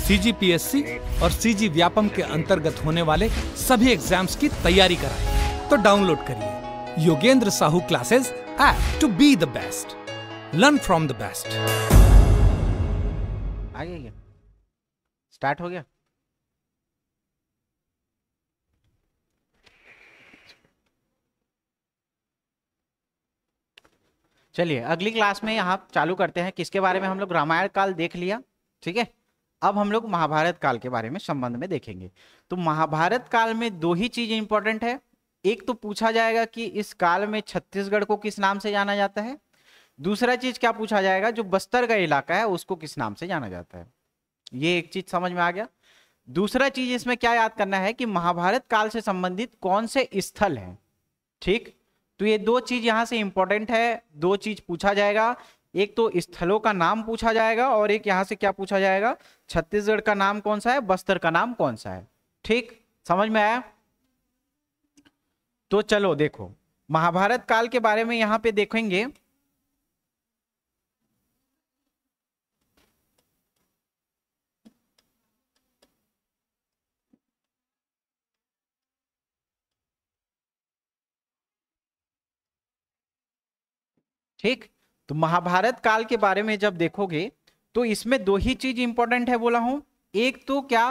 CGPSC और CG Vyapam के अंतर्गत होने वाले सभी एग्जाम्स की तैयारी कराए तो डाउनलोड करिए Yogendra Sahu classes app to be the best learn from the best आ गया स्टार्ट हो गया चलिए अगली क्लास में यहाँ चालू करते हैं किसके बारे में हम लोग रामायण काल देख लिया ठीक है अब हम लोग महाभारत काल के बारे में संबंध में देखेंगे तो महाभारत काल में दो ही चीज इंपॉर्टेंट है एक तो पूछा जाएगा कि इस काल में छत्तीसगढ़ को किस नाम से जाना जाता है दूसरा चीज क्या पूछा जाएगा जो बस्तर का इलाका है उसको किस नाम से जाना जाता है ये एक चीज समझ में आ गया दूसरा चीज इसमें क्या याद करना है कि महाभारत काल से संबंधित कौन से स्थल हैं ठीक तो ये दो चीज यहां से इंपॉर्टेंट है दो चीज पूछा जाएगा एक तो स्थलों का नाम पूछा जाएगा और एक यहाँ से क्या पूछा जाएगा छत्तीसगढ़ का नाम कौन सा है बस्तर का नाम कौन सा है ठीक समझ में आया तो चलो देखो महाभारत काल के बारे में यहाँ पे देखेंगे ठीक तो महाभारत काल के बारे में जब देखोगे तो इसमें दो ही चीज इंपॉर्टेंट है बोला हूं एक तो क्या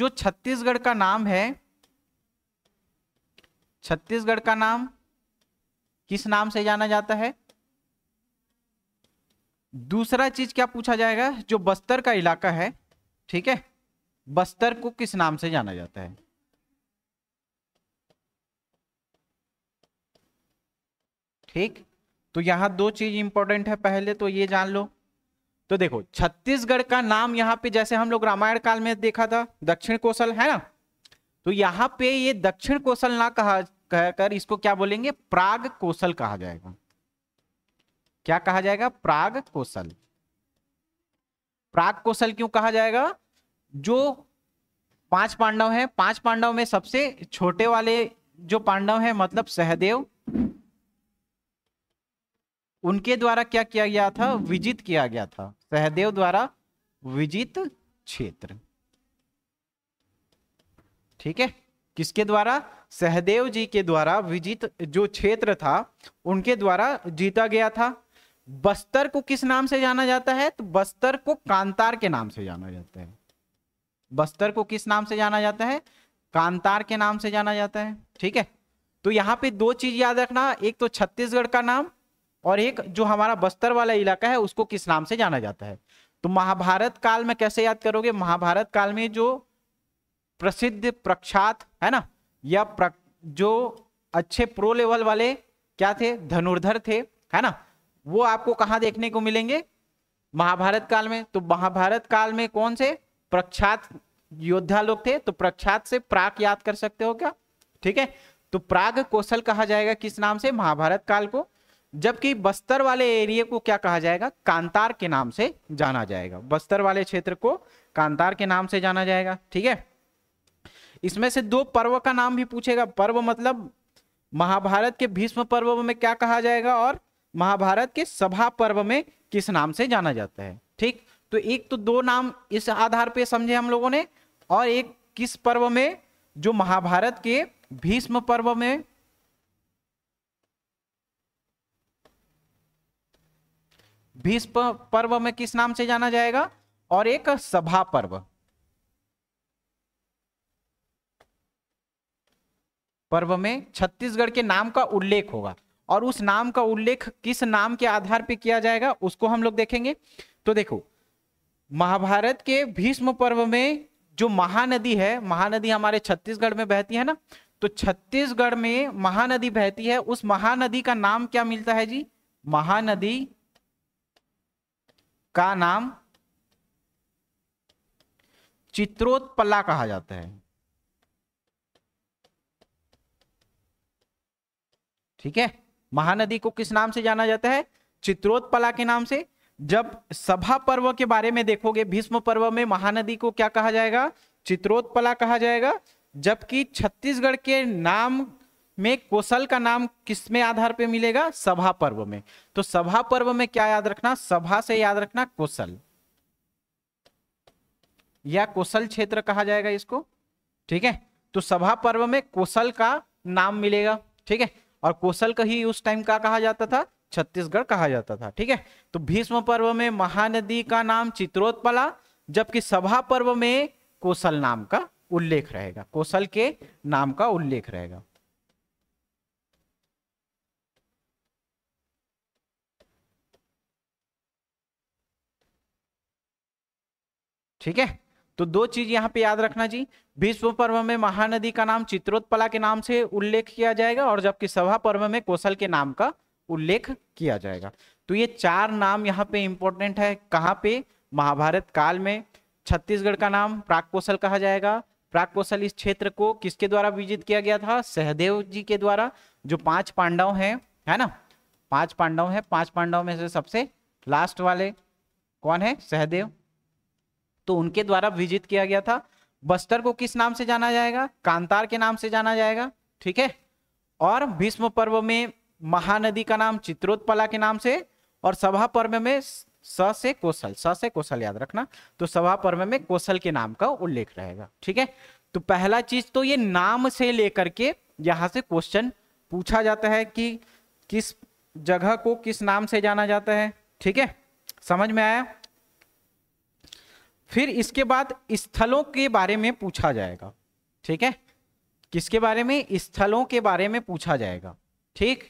जो छत्तीसगढ़ का नाम है छत्तीसगढ़ का नाम किस नाम से जाना जाता है दूसरा चीज क्या पूछा जाएगा जो बस्तर का इलाका है ठीक है बस्तर को किस नाम से जाना जाता है ठीक तो यहाँ दो चीज इंपॉर्टेंट है पहले तो ये जान लो तो देखो छत्तीसगढ़ का नाम यहाँ पे जैसे हम लोग रामायण काल में देखा था दक्षिण कौशल है ना तो यहाँ पे ये दक्षिण कौशल ना कहा कहकर इसको क्या बोलेंगे प्राग कौशल कहा जाएगा क्या कहा जाएगा प्राग कौशल प्राग कौशल क्यों कहा जाएगा जो पांच पांडव हैं पांच पांडव में सबसे छोटे वाले जो पांडव हैं मतलब सहदेव उनके द्वारा क्या किया गया था विजित किया गया था सहदेव द्वारा विजित क्षेत्र ठीक है किसके द्वारा सहदेव जी के द्वारा विजित जो क्षेत्र था उनके द्वारा जीता गया था बस्तर को किस नाम से जाना जाता है तो बस्तर को कांतार के नाम से जाना जाता है बस्तर को किस नाम से जाना जाता है कांतार के नाम से जाना जाता है ठीक है तो यहां पे दो चीज याद रखना एक तो छत्तीसगढ़ का नाम और एक जो हमारा बस्तर वाला इलाका है उसको किस नाम से जाना जाता है तो महाभारत काल में कैसे याद करोगे महाभारत काल में जो प्रसिद्ध प्रख्यात है ना या प्र, जो अच्छे प्रो लेवल वाले क्या थे धनुर्धर थे है ना वो आपको कहाँ देखने को मिलेंगे महाभारत काल में तो महाभारत काल में कौन से प्रख्यात योद्धा लोग थे तो प्रख्यात से प्राग याद कर सकते हो क्या ठीक है तो प्राग कौशल कहा जाएगा किस नाम से महाभारत काल को जबकि बस्तर वाले एरिया को क्या कहा जाएगा कांतार के नाम से जाना जाएगा बस्तर वाले क्षेत्र को कांतार के नाम से जाना जाएगा ठीक है इसमें से दो पर्व का नाम भी पूछेगा पर्व मतलब महाभारत के भीष्म पर्व में क्या कहा जाएगा और महाभारत के सभा पर्व में किस नाम से जाना जाता है ठीक तो एक तो दो नाम इस आधार पर समझे हम लोगों ने और एक किस पर्व में जो महाभारत के भीष्म पर्व में भीष्म पर्व में किस नाम से जाना जाएगा और एक सभा पर्व पर्व में छत्तीसगढ़ के नाम का उल्लेख होगा और उस नाम का उल्लेख किस नाम के आधार पर किया जाएगा उसको हम लोग देखेंगे तो देखो महाभारत के भीष्म पर्व में जो महानदी है महानदी हमारे छत्तीसगढ़ में बहती है ना तो छत्तीसगढ़ में महानदी बहती है उस महानदी का नाम क्या मिलता है जी महानदी का नाम चित्रोत्पला कहा जाता है ठीक है महानदी को किस नाम से जाना जाता है चित्रोत्पला के नाम से जब सभा पर्व के बारे में देखोगे भीष्म पर्व में महानदी को क्या कहा जाएगा चित्रोत्पला कहा जाएगा जबकि छत्तीसगढ़ के नाम में कोसल का नाम किसमें आधार पे मिलेगा सभा पर्व में तो सभा पर्व में क्या याद रखना सभा से याद रखना कोसल या कोसल क्षेत्र कहा जाएगा इसको ठीक है तो सभा पर्व में कोसल का नाम मिलेगा ठीक है और कोसल का ही उस टाइम का कहा जाता था छत्तीसगढ़ कहा जाता था ठीक है तो भीष्म पर्व में महानदी का नाम चित्रोत्पला जबकि सभा पर्व में कोसल नाम का उल्लेख रहेगा कोसल के नाम का उल्लेख रहेगा ठीक है तो दो चीज यहाँ पे याद रखना जी विश्व पर्व में महानदी का नाम चित्रोत्पला के नाम से उल्लेख किया जाएगा और जबकि सभा पर्व में कौशल के नाम का उल्लेख किया जाएगा तो ये चार नाम यहाँ पे इंपॉर्टेंट है कहाँ पे महाभारत काल में छत्तीसगढ़ का नाम प्राग कौशल कहा जाएगा प्राग कौशल इस क्षेत्र को किसके द्वारा विजित किया गया था सहदेव जी के द्वारा जो पांच पांडव हैं है ना पांच पांडव हैं पांच पांडव में से सबसे लास्ट वाले कौन है सहदेव तो उनके द्वारा विजित किया गया था बस्तर को किस नाम से जाना जाएगा कांतार के नाम से जाना जाएगा ठीक है और भीष्म पर्व में महानदी का नाम चित्रोत्पला के नाम से और सभा पर्व में स से कौशल स से कोसल याद रखना तो सभा पर्व में कौशल के नाम का उल्लेख रहेगा ठीक है तो पहला चीज तो ये नाम से लेकर के यहां से क्वेश्चन पूछा जाता है कि किस जगह को किस नाम से जाना जाता है ठीक है समझ में आया फिर इसके बाद स्थलों के बारे में पूछा जाएगा ठीक है किसके बारे में स्थलों के बारे में पूछा जाएगा ठीक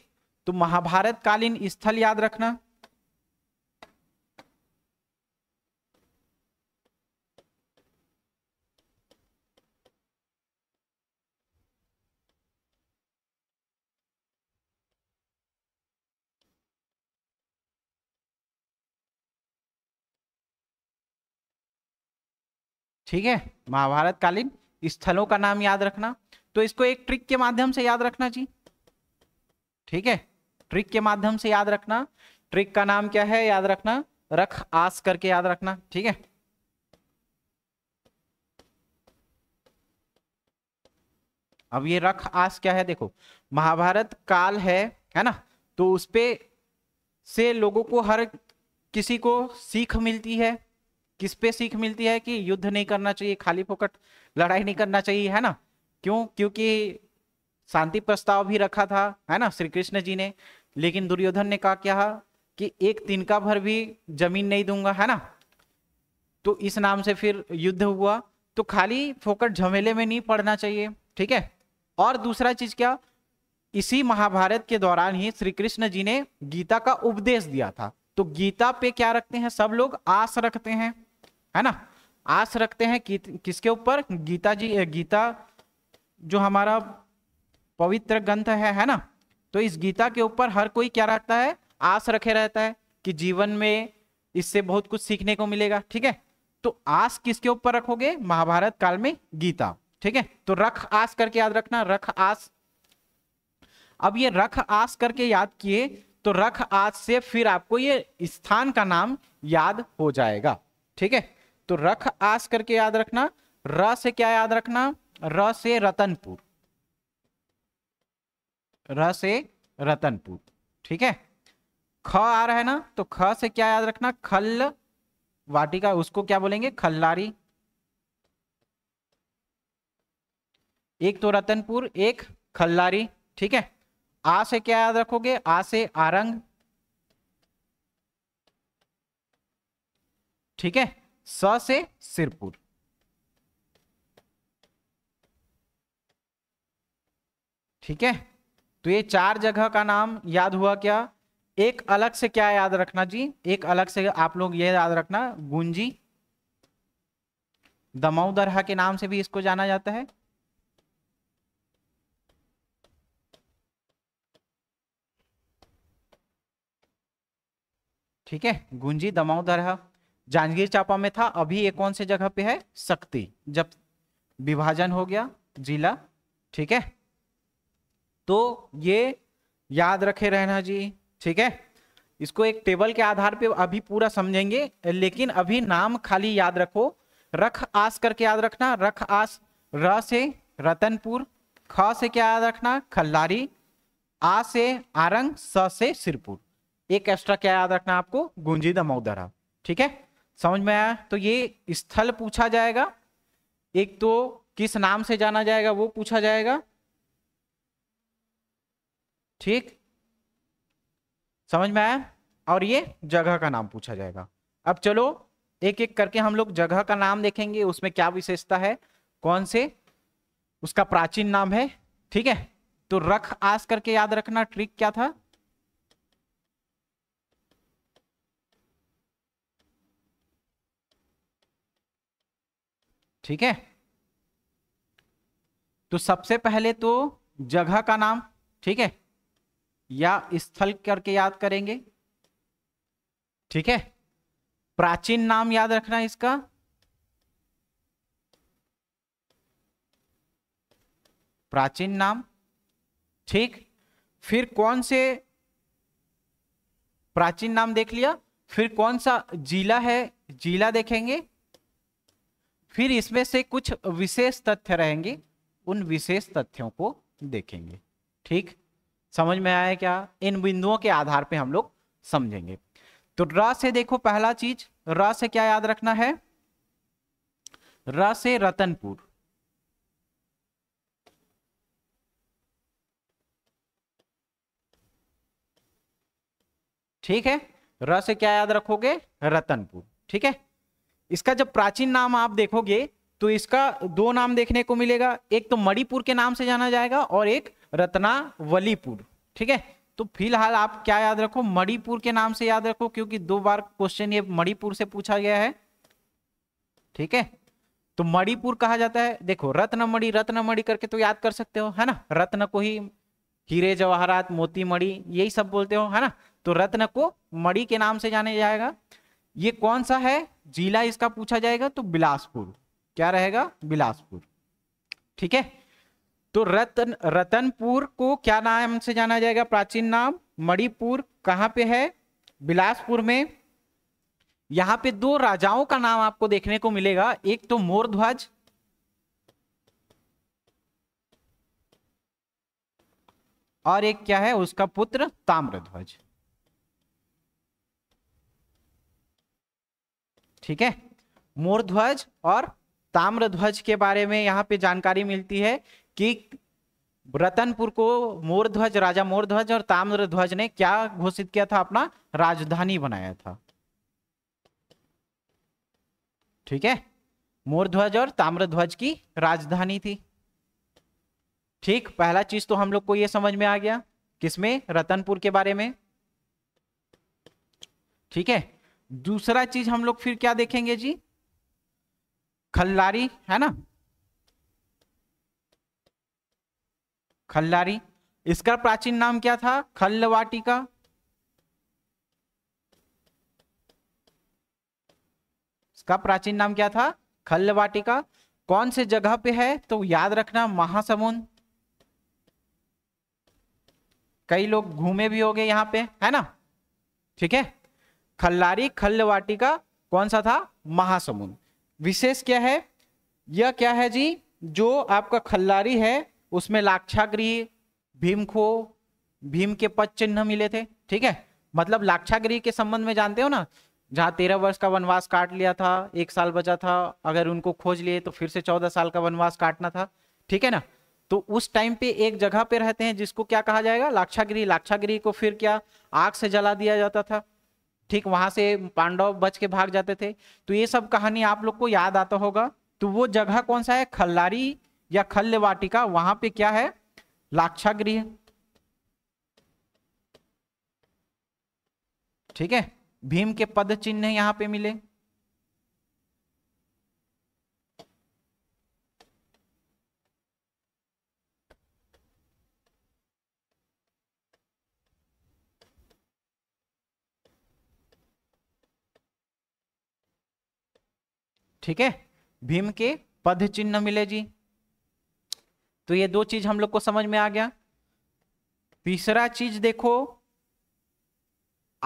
तो महाभारत कालीन स्थल याद रखना ठीक है महाभारत कालीन स्थलों का नाम याद रखना तो इसको एक ट्रिक के माध्यम से याद रखना जी ठीक है ट्रिक के माध्यम से याद रखना ट्रिक का नाम क्या है याद रखना रख आस करके याद रखना ठीक है अब ये रख आस क्या है देखो महाभारत काल है है ना तो उसपे से लोगों को हर किसी को सीख मिलती है किस पे सीख मिलती है कि युद्ध नहीं करना चाहिए खाली फोकट लड़ाई नहीं करना चाहिए है ना क्यों क्योंकि शांति प्रस्ताव भी रखा था है ना श्री कृष्ण जी ने लेकिन दुर्योधन ने कहा क्या कि एक तिनका भर भी जमीन नहीं दूंगा है ना तो इस नाम से फिर युद्ध हुआ तो खाली फोकट झमेले में नहीं पड़ना चाहिए ठीक है और दूसरा चीज क्या इसी महाभारत के दौरान ही श्री कृष्ण जी ने गीता का उपदेश दिया था तो गीता पे क्या रखते हैं सब लोग आस रखते हैं है ना आस रखते हैं कि, किसके ऊपर गीता जी गीता जो हमारा पवित्र ग्रंथ है है ना तो इस गीता के ऊपर हर कोई क्या रखता है आस रखे रहता है कि जीवन में इससे बहुत कुछ सीखने को मिलेगा ठीक है तो आस किसके ऊपर रखोगे महाभारत काल में गीता ठीक है तो रख आस करके याद रखना रख आस अब ये रख आस करके याद किए तो रख आस से फिर आपको ये स्थान का नाम याद हो जाएगा ठीक है तो रख आस करके याद रखना र से क्या याद रखना र से रतनपुर र से रतनपुर ठीक है ख आ रहा है ना तो ख से क्या याद रखना खल वाटिका उसको क्या बोलेंगे खल्लारी एक तो रतनपुर एक खल्लारी ठीक है आ से क्या याद रखोगे आ से आरंग ठीक है स से सिरपुर ठीक है तो ये चार जगह का नाम याद हुआ क्या एक अलग से क्या याद रखना जी एक अलग से आप लोग ये याद रखना गुंजी दमाऊ दरहा के नाम से भी इसको जाना जाता है ठीक है गुंजी दमाऊ दरहा जांजगीर चांपा में था अभी ये कौन से जगह पे है शक्ति जब विभाजन हो गया जिला ठीक है तो ये याद रखे रहना जी ठीक है इसको एक टेबल के आधार पे अभी पूरा समझेंगे लेकिन अभी नाम खाली याद रखो रख आस करके याद रखना रख आस र से रतनपुर ख से क्या याद रखना खल्लारी आ से आरंग स से सिरपुर एक एक्स्ट्रा क्या याद रखना आपको गुंजी दमोदरा ठीक है समझ में आया तो ये स्थल पूछा जाएगा एक तो किस नाम से जाना जाएगा वो पूछा जाएगा ठीक समझ में आया और ये जगह का नाम पूछा जाएगा अब चलो एक एक करके हम लोग जगह का नाम देखेंगे उसमें क्या विशेषता है कौन से उसका प्राचीन नाम है ठीक है तो रख आस करके याद रखना ट्रिक क्या था ठीक है तो सबसे पहले तो जगह का नाम ठीक है या स्थल करके याद करेंगे ठीक है प्राचीन नाम याद रखना इसका प्राचीन नाम ठीक फिर कौन से प्राचीन नाम देख लिया फिर कौन सा जिला है जिला देखेंगे फिर इसमें से कुछ विशेष तथ्य रहेंगे उन विशेष तथ्यों को देखेंगे ठीक समझ में आया क्या इन बिंदुओं के आधार पे हम लोग समझेंगे तो र से देखो पहला चीज र से क्या याद रखना है र से रतनपुर ठीक है र से क्या याद रखोगे रतनपुर ठीक है इसका जब प्राचीन नाम आप देखोगे तो इसका दो नाम देखने को मिलेगा एक तो मणिपुर के नाम से जाना जाएगा और एक रत्नावलीपुर ठीक है तो फिलहाल आप क्या याद रखो मणिपुर के नाम से याद रखो क्योंकि दो बार क्वेश्चन ये मणिपुर से पूछा गया है ठीक है तो मणिपुर कहा जाता है देखो रत्न मणि रत्न मणि करके तो याद कर सकते हो है ना रत्न को ही हीरे जवाहरात मोती मणि यही सब बोलते हो है ना तो रत्न को मणि के नाम से जाने जाएगा ये कौन सा है जिला इसका पूछा जाएगा तो बिलासपुर क्या रहेगा बिलासपुर ठीक है तो रतन रतनपुर को क्या नाम से जाना जाएगा प्राचीन नाम मणिपुर कहाँ पे है बिलासपुर में यहाँ पे दो राजाओं का नाम आपको देखने को मिलेगा एक तो मोरध्वज और एक क्या है उसका पुत्र ताम्रध्वज ठीक है मोर ध्वज और ताम्र ध्वज के बारे में यहाँ पे जानकारी मिलती है कि रतनपुर को मोर ध्वज राजा मोर ध्वज और ताम्र ध्वज ने क्या घोषित किया था अपना राजधानी बनाया था ठीक है मोर ध्वज और ताम्र ध्वज की राजधानी थी ठीक पहला चीज तो हम लोग को यह समझ में आ गया किसमें रतनपुर के बारे में ठीक है दूसरा चीज हम लोग फिर क्या देखेंगे जी खल्लारी है ना खल्लारी इसका प्राचीन नाम क्या था खल्लवाटिका इसका प्राचीन नाम क्या था खल्लवाटिका कौन से जगह पे है तो याद रखना महासमुंद कई लोग घूमे भी होंगे यहां पे है ना ठीक है खल्लारी खल्लवाटी का कौन सा था महासमुंद विशेष क्या है यह क्या है जी जो आपका खल्लारी है उसमें लाक्षागृह भीमखो भीम के पद चिन्ह मिले थे ठीक है मतलब लाक्षागृह के संबंध में जानते हो ना जहाँ तेरह वर्ष का वनवास काट लिया था एक साल बचा था अगर उनको खोज लिए तो फिर से चौदह साल का वनवास काटना था ठीक है ना तो उस टाइम पे एक जगह पे रहते हैं जिसको क्या कहा जाएगा लाक्षागिरी लाक्षागिरी को फिर क्या आग से जला दिया जाता था ठीक वहां से पांडव बच के भाग जाते थे तो ये सब कहानी आप लोग को याद आता होगा तो वो जगह कौन सा है खल्लारी या खल्य वाटिका वहां पे क्या है लाक्षागृह ठीक है भीम के पद चिन्ह यहाँ पे मिले ठीक है भीम के पद चिन्ह मिले जी तो ये दो चीज हम लोग को समझ में आ गया तीसरा चीज देखो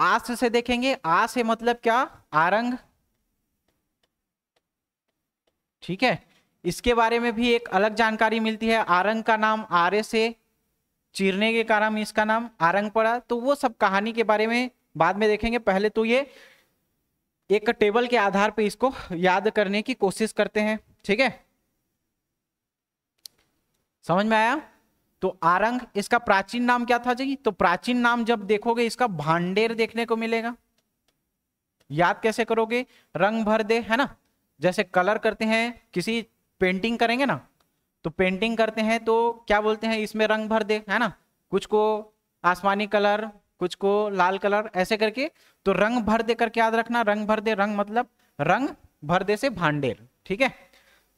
आस से देखेंगे आ से मतलब क्या आरंग ठीक है इसके बारे में भी एक अलग जानकारी मिलती है आरंग का नाम आरे से चीरने के कारण इसका नाम आरंग पड़ा तो वो सब कहानी के बारे में बाद में देखेंगे पहले तो ये एक टेबल के आधार पे इसको याद करने की कोशिश करते हैं ठीक है समझ में आया तो आरंग इसका प्राचीन नाम क्या था जी तो प्राचीन नाम जब देखोगे इसका भांडेर देखने को मिलेगा याद कैसे करोगे रंग भर दे है ना जैसे कलर करते हैं किसी पेंटिंग करेंगे ना तो पेंटिंग करते हैं तो क्या बोलते हैं इसमें रंग भर दे है ना कुछ को आसमानी कलर कुछ को लाल कलर ऐसे करके तो रंग भर दे करके याद रखना रंग भर दे रंग मतलब रंग भर दे से भांडेर ठीक है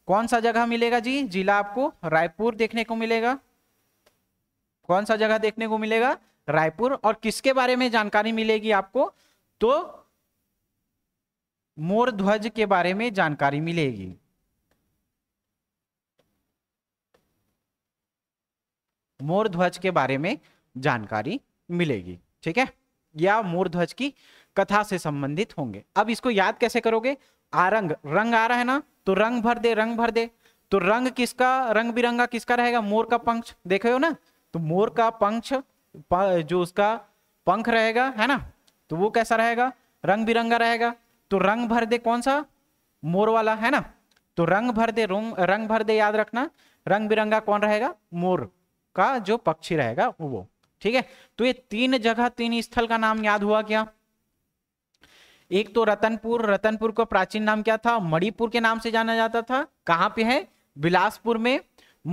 कौन सा जगह मिलेगा जी जिला आपको रायपुर देखने को मिलेगा कौन सा जगह देखने को मिलेगा रायपुर और किसके बारे में जानकारी मिलेगी आपको तो मोर ध्वज के बारे में जानकारी मिलेगी मोर ध्वज के बारे में जानकारी मिलेगी ठीक है या मोर ध्वज की कथा से संबंधित होंगे अब इसको याद कैसे करोगे आरंग रंग आ रहा है ना तो रंग भर दे रंग भर दे तो रंग किसका रंग बिरंगा किसका रहेगा मोर का पंख देखे हो ना तो मोर का पंख जो उसका पंख रहेगा है ना तो वो कैसा रहेगा रंग बिरंगा रहेगा तो रंग भर दे कौन सा मोर वाला है ना तो रंग भर दे रंग रंग भर दे याद रखना रंग बिरंगा कौन रहेगा मोर का जो पक्षी रहेगा वो ठीक है तो ये तीन जगह तीन स्थल का नाम याद हुआ क्या एक तो रतनपुर रतनपुर का प्राचीन नाम क्या था मणिपुर के नाम से जाना जाता था कहां पे है बिलासपुर में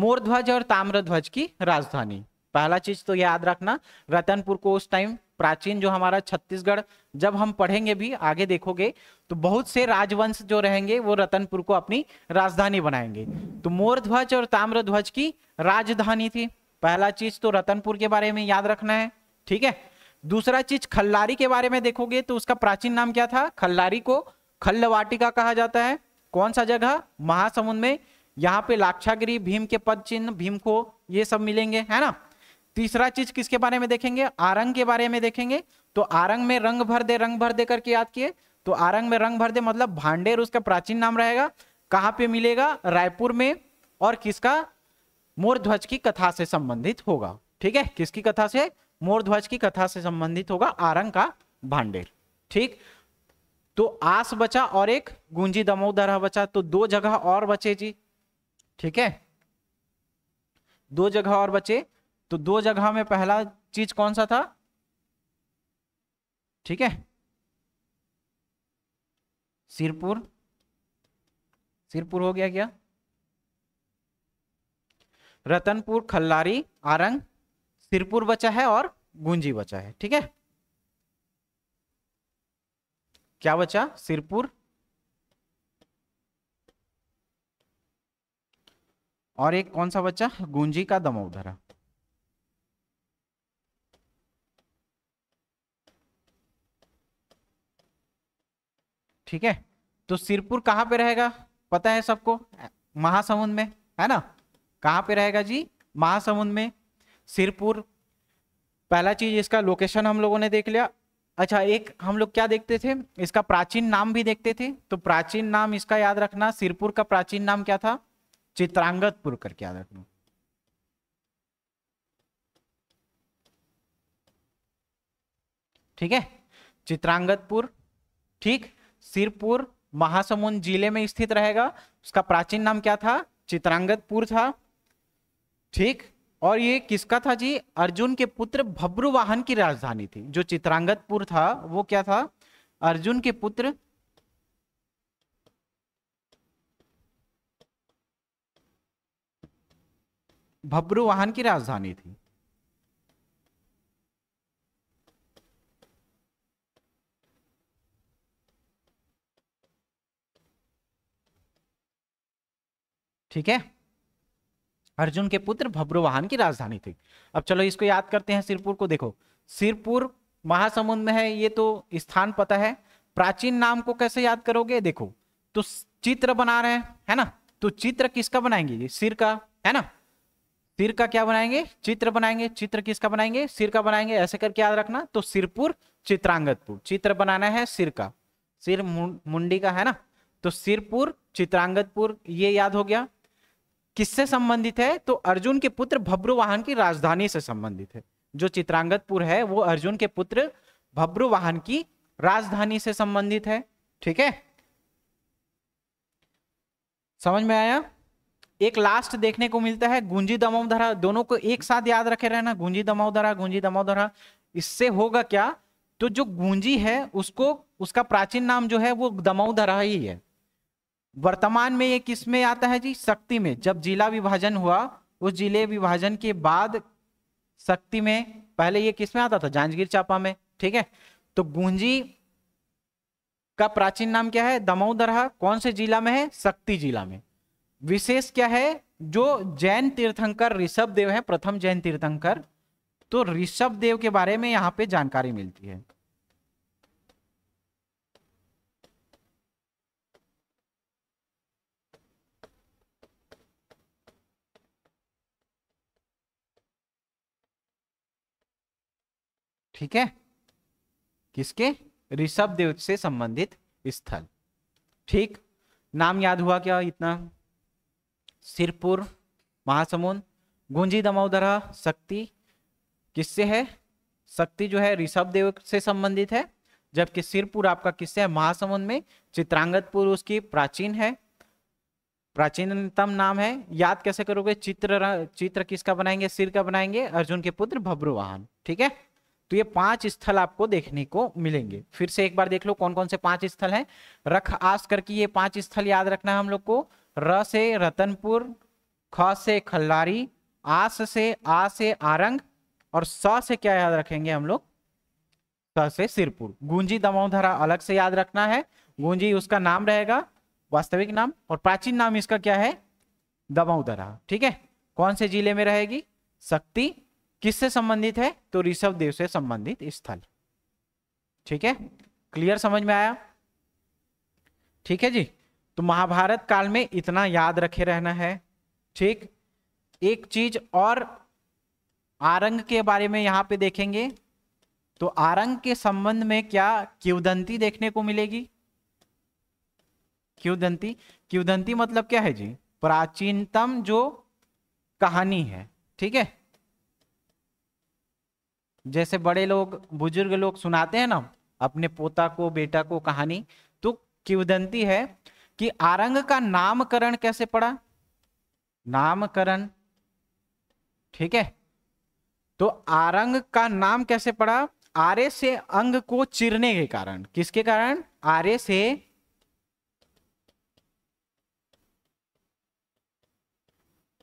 मोरध्वज और ताम्रध्वज की राजधानी पहला चीज तो याद रखना रतनपुर को उस टाइम प्राचीन जो हमारा छत्तीसगढ़ जब हम पढ़ेंगे भी आगे देखोगे तो बहुत से राजवंश जो रहेंगे वो रतनपुर को अपनी राजधानी बनाएंगे तो मोरध्वज और ताम्रध्वज की राजधानी थी पहला चीज तो रतनपुर के बारे में याद रखना है ठीक है दूसरा चीज खल्लारी के बारे में देखोगे तो उसका प्राचीन नाम क्या था खल्लारी को खल्लवाटिका कहा जाता है कौन सा जगह महासमुंद में यहाँ पे लाक्षागिरी भीम के पद चिन्ह भीम को ये सब मिलेंगे है ना तीसरा चीज किसके बारे में देखेंगे आरंग के बारे में देखेंगे तो आरंग में रंग भर दे रंग भर दे करके याद किए तो आरंग में रंग भर दे मतलब भांडेर उसका प्राचीन नाम रहेगा कहाँ पे मिलेगा रायपुर में और किसका मोरध्वज की कथा से संबंधित होगा ठीक है किसकी कथा से मोरध्वज की कथा से संबंधित होगा आरंग का भांडेर ठीक तो आस बचा और एक गुंजी दमोदर बचा तो दो जगह और बचे जी ठीक है दो जगह और बचे तो दो जगह में पहला चीज कौन सा था ठीक है सिरपुर सिरपुर हो गया क्या रतनपुर खल्लारी आरंग सिरपुर बचा है और गुंजी बचा है ठीक है क्या बचा सिरपुर और एक कौन सा बच्चा गुंजी का दमोदरा ठीक है तो सिरपुर कहां पे रहेगा पता है सबको महासमुंद में है ना कहाँ पे रहेगा जी महासमुंद में सिरपुर पहला चीज इसका लोकेशन हम लोगों ने देख लिया अच्छा एक हम लोग क्या देखते थे इसका प्राचीन नाम भी देखते थे तो प्राचीन नाम इसका याद रखना सिरपुर का प्राचीन नाम क्या था चित्रांगतपुर करके याद रखना ठीक है चित्रांगतपुर ठीक सिरपुर महासमुंद जिले में स्थित रहेगा उसका प्राचीन नाम क्या था चित्रांगतपुर था ठीक और ये किसका था जी अर्जुन के पुत्र भब्रुवाहन की राजधानी थी जो चित्रांगतपुर था वो क्या था अर्जुन के पुत्र भब्रुवाहन की राजधानी थी ठीक है अर्जुन के पुत्र भब्रुवाहन की राजधानी थी अब चलो इसको याद करते हैं सिरपुर को देखो सिरपुर महासमुंद में है ये तो स्थान पता है प्राचीन नाम को कैसे याद करोगे देखो तो चित्र बना रहे हैं है ना तो चित्र किसका बनाएंगे सिर का है ना सिर का क्या बनाएंगे चित्र बनाएंगे चित्र किसका बनाएंगे सिर का बनाएंगे ऐसे करके याद रखना तो सिरपुर चित्रांगतपुर चित्र बनाना है सिर का सिर मुंडी का है ना तो सिरपुर चित्रांगतपुर ये याद हो गया किससे संबंधित है तो अर्जुन के पुत्र भब्रुवाहन की राजधानी से संबंधित है जो चित्रांगतपुर है वो अर्जुन के पुत्र भब्रुवाहन की राजधानी से संबंधित है ठीक है समझ में आया एक लास्ट देखने को मिलता है गुंजी दमोधरा दोनों को एक साथ याद रखे रहना गुंजी दमोधरा गुंजी दमोधरा इससे होगा क्या तो जो गूंजी है उसको उसका प्राचीन नाम जो है वो दमोधरा ही है वर्तमान में ये किस में आता है जी शक्ति में जब जिला विभाजन हुआ उस जिले विभाजन के बाद शक्ति में पहले ये किस में आता था जांजगीर चापा में ठीक है तो गुंजी का प्राचीन नाम क्या है दमोदरहा कौन से जिला में है शक्ति जिला में विशेष क्या है जो जैन तीर्थंकर ऋषभ देव है प्रथम जैन तीर्थंकर तो ऋषभ देव के बारे में यहाँ पे जानकारी मिलती है ठीक है किसके ऋषभ देव से संबंधित स्थल ठीक नाम याद हुआ क्या इतना सिरपुर महासमुंद गुंजी दमोदरा शक्ति किससे है शक्ति जो है ऋषभ देव से संबंधित है जबकि सिरपुर आपका किससे है महासमुंद में चित्रांगतपुर उसकी प्राचीन है प्राचीनतम नाम है याद कैसे करोगे चित्र चित्र किसका बनाएंगे सिर का बनाएंगे अर्जुन के पुत्र भब्रुवाहन ठीक है तो ये पांच स्थल आपको देखने को मिलेंगे फिर से एक बार देख लो कौन कौन से पांच स्थल हैं रख आस करके ये पांच स्थल याद रखना है हम लोग को र से रतनपुर ख से खल्लारी आस से आ से आरंग और स से क्या याद रखेंगे हम लोग स से सिरपुर गुंजी दमोधरा अलग से याद रखना है गुंजी उसका नाम रहेगा वास्तविक नाम और प्राचीन नाम इसका क्या है दमोधरा ठीक है कौन से जिले में रहेगी शक्ति किससे संबंधित है तो ऋषभ देव से संबंधित स्थल ठीक है क्लियर समझ में आया ठीक है जी तो महाभारत काल में इतना याद रखे रहना है ठीक एक चीज और आरंग के बारे में यहां पे देखेंगे तो आरंग के संबंध में क्या क्यूदंती देखने को मिलेगी क्यूदंती क्यूदंती मतलब क्या है जी प्राचीनतम जो कहानी है ठीक है जैसे बड़े लोग बुजुर्ग लोग सुनाते हैं ना अपने पोता को बेटा को कहानी तो किवदंती है कि आरंग का नामकरण कैसे पड़ा नामकरण ठीक है तो आरंग का नाम कैसे पड़ा आरे से अंग को चिरने के कारण किसके कारण आरे से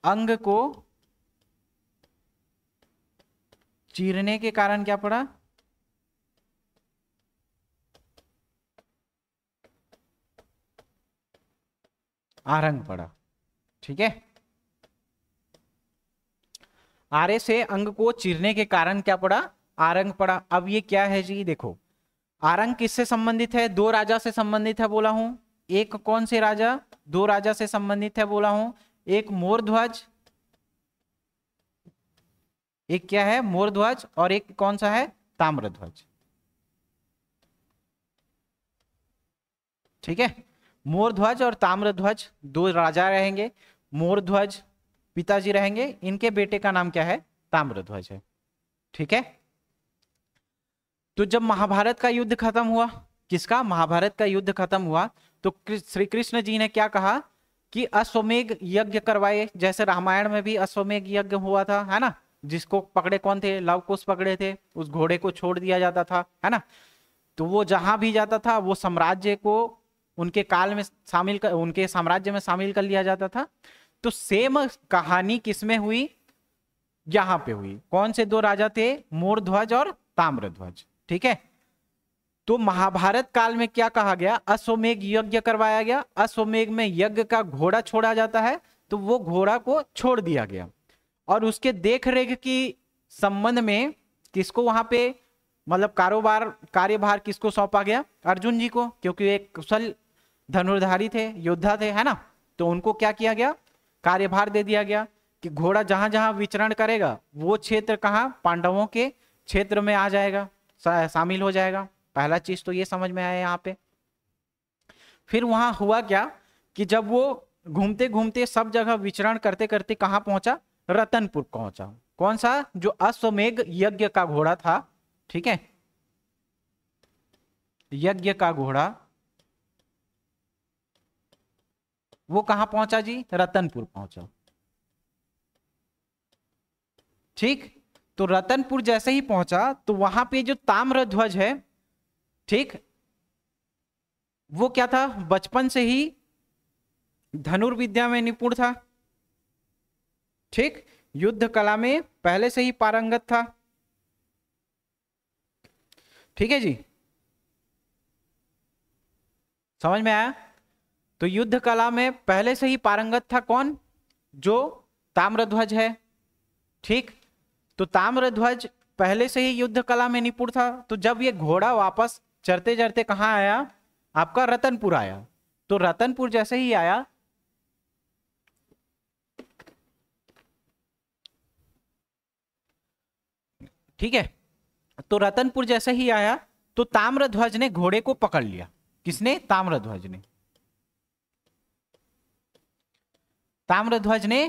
अंग को चीरने के कारण क्या पड़ा आरंग पड़ा ठीक है आरे से अंग को चीरने के कारण क्या पड़ा आरंग पड़ा अब ये क्या है जी देखो आरंग किससे संबंधित है दो राजा से संबंधित है बोला हूं एक कौन से राजा दो राजा से संबंधित है बोला हूं एक मोर ध्वज एक क्या है मोर ध्वज और एक कौन सा है ताम्र ध्वज ठीक है मोर ध्वज और ताम्र ध्वज दो राजा रहेंगे मोर ध्वज पिताजी रहेंगे इनके बेटे का नाम क्या है ताम्र ध्वज है ठीक है तो जब महाभारत का युद्ध खत्म हुआ किसका महाभारत का युद्ध खत्म हुआ तो श्री कृष्ण जी ने क्या कहा कि अश्वमेघ यज्ञ करवाए जैसे रामायण में भी अश्वमेघ यज्ञ हुआ था है ना जिसको पकड़े कौन थे लव कुश पकड़े थे उस घोड़े को छोड़ दिया जाता था है ना तो वो जहां भी जाता था वो साम्राज्य को उनके काल में शामिल कर उनके साम्राज्य में शामिल कर लिया जाता था तो सेम कहानी किसमें हुई यहां पे हुई कौन से दो राजा थे मोरध्वज और ताम्रध्वज ठीक है तो महाभारत काल में क्या कहा गया अश्वमेघ यज्ञ करवाया गया अश्वमेघ में यज्ञ का घोड़ा छोड़ा जाता है तो वो घोड़ा को छोड़ दिया गया और उसके देख रेख की संबंध में किसको वहां पे मतलब कारोबार कार्यभार किसको सौंपा गया अर्जुन जी को क्योंकि एक कुशल धनुर्धारी थे योद्धा थे है ना तो उनको क्या किया गया कार्यभार दे दिया गया कि घोड़ा जहां जहां विचरण करेगा वो क्षेत्र कहाँ पांडवों के क्षेत्र में आ जाएगा शामिल हो जाएगा पहला चीज तो ये समझ में आया यहाँ पे फिर वहां हुआ क्या कि जब वो घूमते घूमते सब जगह विचरण करते करते कहाँ पहुंचा रतनपुर पहुंचा कौन सा जो अश्वमेघ यज्ञ का घोड़ा था ठीक है यज्ञ का घोड़ा वो कहां पहुंचा जी रतनपुर पहुंचा ठीक तो रतनपुर जैसे ही पहुंचा तो वहां पे जो ताम्र ध्वज है ठीक वो क्या था बचपन से ही धनुर्विद्या में निपुण था ठीक युद्ध कला में पहले से ही पारंगत था ठीक है जी समझ में आया तो युद्ध कला में पहले से ही पारंगत था कौन जो ताम्रध्वज है ठीक तो ताम्रध्वज पहले से ही युद्ध कला में निपुण था तो जब ये घोड़ा वापस चढ़ते चढ़ते कहाँ आया आपका रतनपुर आया तो रतनपुर जैसे ही आया ठीक है तो रतनपुर जैसे ही आया तो ताम्रध्वज ने घोड़े को पकड़ लिया किसने ताम्रध्वज ने ताम्रध्वज ने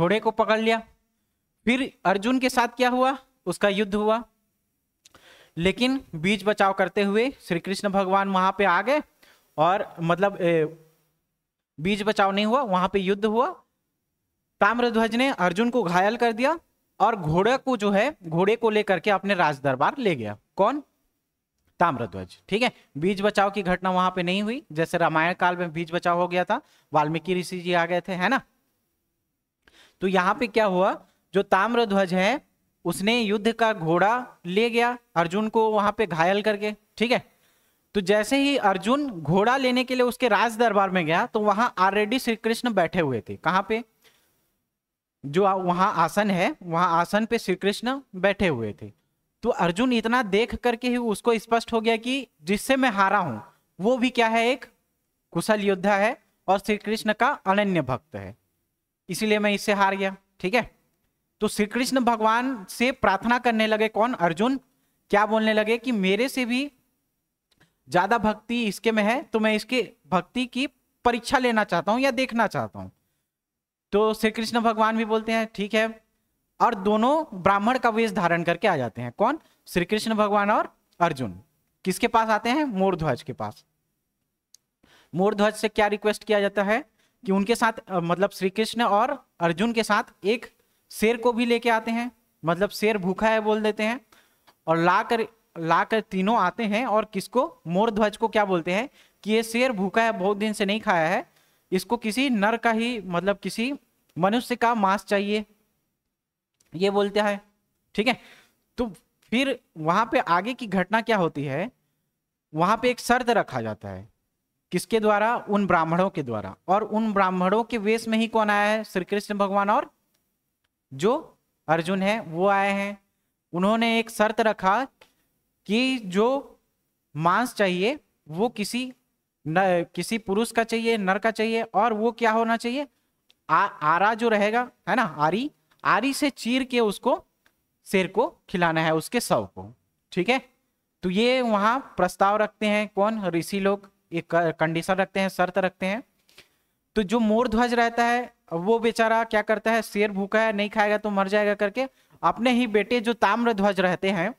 घोड़े को पकड़ लिया फिर अर्जुन के साथ क्या हुआ उसका युद्ध हुआ लेकिन बीच बचाव करते हुए श्री कृष्ण भगवान वहां पे आ गए और मतलब बीज बचाव नहीं हुआ वहां पे युद्ध हुआ ताम्रध्वज ने अर्जुन को घायल कर दिया और घोड़े को जो है घोड़े को लेकर के अपने राजदरबार ले गया कौन ताम्रध्वज ठीक है बीज बचाव की घटना वहां पे नहीं हुई जैसे रामायण काल में बीज बचाव हो गया था वाल्मीकि ऋषि जी आ गए थे है ना तो यहाँ पे क्या हुआ जो ताम्रध्वज है उसने युद्ध का घोड़ा ले गया अर्जुन को वहां पे घायल करके ठीक है तो जैसे ही अर्जुन घोड़ा लेने के लिए उसके राज दरबार में गया तो वहां ऑलरेडी श्री कृष्ण बैठे हुए थे कहाँ पे जो वहाँ आसन है वहां आसन पे श्री कृष्ण बैठे हुए थे तो अर्जुन इतना देख करके ही उसको स्पष्ट हो गया कि जिससे मैं हारा हूं वो भी क्या है एक कुशल योद्धा है और श्री कृष्ण का अनन्य भक्त है इसीलिए मैं इससे हार गया ठीक है तो श्री कृष्ण भगवान से प्रार्थना करने लगे कौन अर्जुन क्या बोलने लगे कि मेरे से भी ज्यादा भक्ति इसके में है तो मैं इसके भक्ति की परीक्षा लेना चाहता हूँ या देखना चाहता हूँ तो श्री कृष्ण भगवान भी बोलते हैं ठीक है और दोनों ब्राह्मण का वेश धारण करके आ जाते हैं कौन श्री कृष्ण भगवान और अर्जुन किसके पास आते हैं मोरध्वज के पास मोरध्वज से क्या रिक्वेस्ट किया जाता है कि उनके साथ मतलब श्री कृष्ण और अर्जुन के साथ एक शेर को भी लेके आते हैं मतलब शेर भूखा है बोल देते हैं और लाकर लाकर तीनों आते हैं और किसको ध्वज को क्या बोलते हैं कि ये शेर भूखा है बहुत दिन से नहीं खाया है इसको किसी नर का ही मतलब किसी मनुष्य का मांस चाहिए ये बोलते हैं ठीक है तो फिर वहां पे आगे की घटना क्या होती है वहां पे एक शर्त रखा जाता है किसके द्वारा उन ब्राह्मणों के द्वारा और उन ब्राह्मणों के वेश में ही कौन आया है श्री कृष्ण भगवान और जो अर्जुन है वो आए हैं उन्होंने एक शर्त रखा कि जो मांस चाहिए वो किसी न, किसी पुरुष का चाहिए नर का चाहिए और वो क्या होना चाहिए आ, आरा जो रहेगा है ना आरी आरी से चीर के उसको शेर को खिलाना है उसके शव को ठीक है तो ये वहाँ प्रस्ताव रखते हैं कौन ऋषि लोग एक कंडीशन रखते हैं शर्त रखते हैं तो जो मोर ध्वज रहता है वो बेचारा क्या करता है शेर भूखा है नहीं खाएगा तो मर जाएगा करके अपने ही बेटे जो ताम्र ध्वज रहते हैं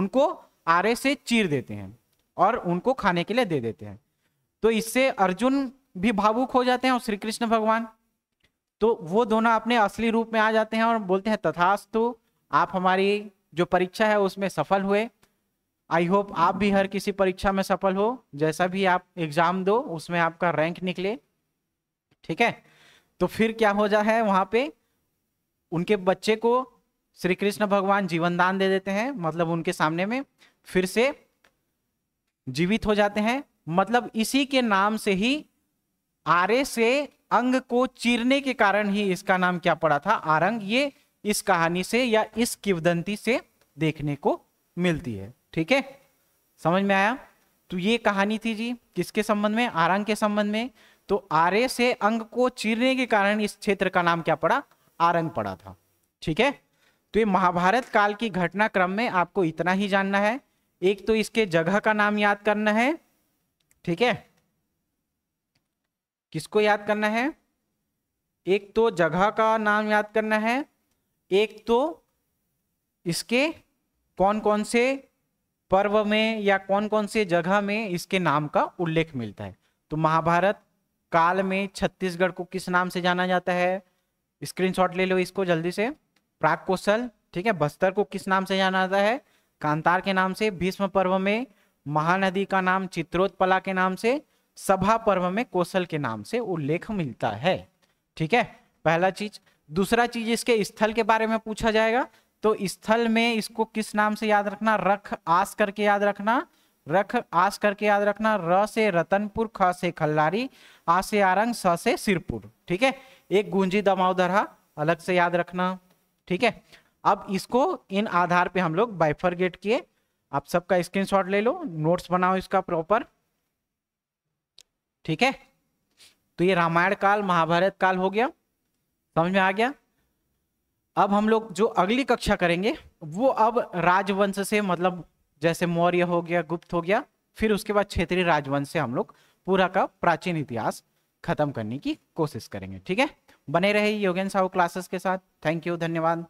उनको आरे से चीर देते हैं और उनको खाने के लिए दे देते हैं तो इससे अर्जुन भी भावुक हो जाते हैं और श्री कृष्ण भगवान तो वो दोनों अपने असली रूप में आ जाते हैं और बोलते हैं तथास्तु आप हमारी जो परीक्षा है उसमें सफल हुए आई होप आप भी हर किसी परीक्षा में सफल हो जैसा भी आप एग्जाम दो उसमें आपका रैंक निकले ठीक है तो फिर क्या हो जाए वहां पे उनके बच्चे को श्री कृष्ण भगवान जीवन दान दे देते हैं मतलब उनके सामने में फिर से जीवित हो जाते हैं मतलब इसी के नाम से ही आर्य से अंग को चीरने के कारण ही इसका नाम क्या पड़ा था आरंग ये इस कहानी से या इस किवदंती से देखने को मिलती है ठीक है समझ में आया तो ये कहानी थी जी किसके संबंध में आरंग के संबंध में तो आरे से अंग को चीरने के कारण इस क्षेत्र का नाम क्या पड़ा आरंग पड़ा था ठीक है तो ये महाभारत काल की घटनाक्रम में आपको इतना ही जानना है एक तो इसके जगह का नाम याद करना है ठीक है किसको याद करना है एक तो जगह का नाम याद करना है एक तो इसके कौन कौन से पर्व में या कौन कौन से जगह में इसके नाम का उल्लेख मिलता है तो महाभारत काल में छत्तीसगढ़ को किस नाम से जाना जाता है स्क्रीनशॉट ले लो इसको जल्दी से प्राग कौशल ठीक है बस्तर को किस नाम से जाना जाता है कांतार के नाम से भीष्म पर्व में महानदी का नाम चित्रोत्पला के नाम से सभा पर्व में कौशल के नाम से उल्लेख मिलता है ठीक है पहला चीज दूसरा चीज इसके स्थल के बारे में पूछा जाएगा तो स्थल में इसको किस नाम से याद रखना रख आस करके याद रखना रख आस करके याद रखना र से रतनपुर ख से खल्लारी आ से आरंग स से सिरपुर ठीक है एक गुंजी दमावदरहा अलग से याद रखना ठीक है अब इसको इन आधार पे हम लोग बाइफरगेट किए आप सबका स्क्रीनशॉट ले लो नोट्स बनाओ इसका प्रॉपर ठीक है तो ये रामायण काल महाभारत काल हो गया समझ में आ गया अब हम लोग जो अगली कक्षा करेंगे वो अब राजवंश से मतलब जैसे मौर्य हो गया गुप्त हो गया फिर उसके बाद क्षेत्रीय राजवंश से हम लोग पूरा का प्राचीन इतिहास खत्म करने की कोशिश करेंगे ठीक है बने रहे योगेन साहू क्लासेस के साथ थैंक यू धन्यवाद